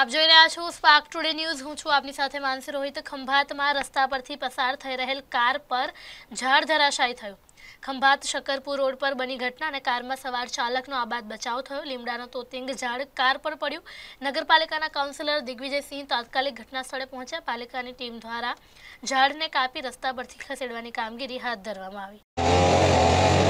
આપ જોઈ રહ્યા છો સ્પાર્ક ટુડે ન્યૂઝ હું છું આપની સાથે માનસિંહ રોહિત ખંભાત માં રસ્તા પરથી પસાર થઈ રહેલ કાર પર ઝાડ ધરાશાય થયો ખંભાત શક્કરપુર રોડ પર બની ઘટનાને કારમાં સવાર ચાલકનો આબાદ બચાવ થયો લીમડાનો તોતિંગ ઝાડ કાર પર પડ્યો નગરપાલિકાના કાઉન્સિલર દિગ્વિજયસિંહ તાત્કાલિક ઘટનાસ્થળે પહોંચ્યા પાલિકાની ટીમ દ્વારા ઝાડને કાપી રસ્તા પરથી ખસેડવાની કામગીરી હાથ ધરવામાં આવી